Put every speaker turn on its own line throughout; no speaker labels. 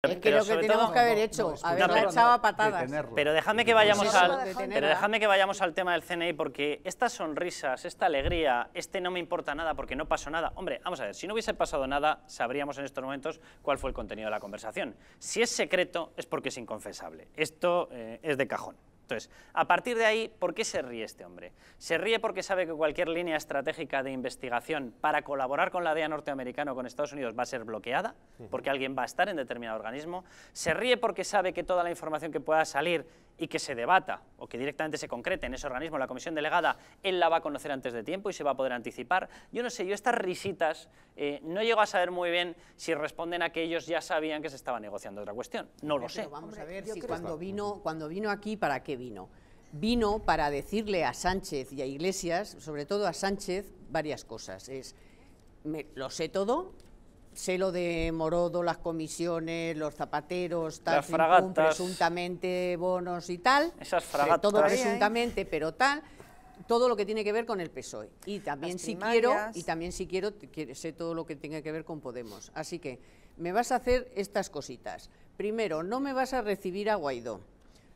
Es que lo que tenemos que haber
hecho, echado a patadas. Pero déjame que vayamos al, pero que vayamos al tema del CNI porque estas sonrisas, esta alegría, este no me importa nada porque no pasó nada. Hombre, vamos a ver, si no hubiese pasado nada, sabríamos en estos momentos cuál fue el contenido de la conversación. Si es secreto es porque es inconfesable. Esto eh, es de cajón. Entonces, a partir de ahí, ¿por qué se ríe este hombre? Se ríe porque sabe que cualquier línea estratégica de investigación para colaborar con la DEA norteamericana o con Estados Unidos va a ser bloqueada, porque alguien va a estar en determinado organismo. Se ríe porque sabe que toda la información que pueda salir y que se debata o que directamente se concrete en ese organismo, la comisión delegada, él la va a conocer antes de tiempo y se va a poder anticipar. Yo no sé, yo estas risitas eh, no llego a saber muy bien si responden a que ellos ya sabían que se estaba negociando
otra cuestión. No lo sé. vamos a ver si cuando vino, cuando vino aquí, ¿para qué vino? Vino para decirle a Sánchez y a Iglesias, sobre todo a Sánchez, varias cosas. Es, lo sé todo, sé lo de Morodo, las comisiones, los zapateros, tal, presuntamente bonos y tal. Esas eh, fragatas. Todo presuntamente, pero tal. Todo lo que tiene que ver con el PSOE. Y también si quiero, y también si quiero, sé todo lo que tenga que ver con Podemos. Así que me vas a hacer estas cositas. Primero, no me vas a recibir a Guaidó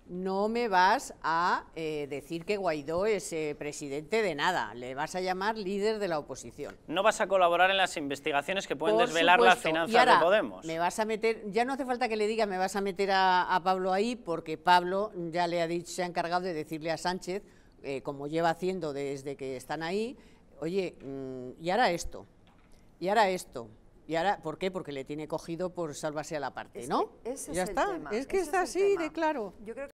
no me vas a eh, decir que Guaidó es eh, presidente de nada, le vas a llamar líder de la oposición. No
vas a colaborar en las investigaciones que pueden desvelar la las finanzas de
Podemos. Me vas a meter, ya no hace falta que le diga, me vas a meter a, Pablo ahí, porque Pablo ya le ha dicho, se ha encargado de decirle a Sánchez, eh, como lleva haciendo desde que están ahí, oye, mm, y ahora esto, y ahora esto, y ahora, ¿por qué? Porque le tiene cogido por salvarse a la parte, ¿no? ya está, es que está así de claro. Yo creo que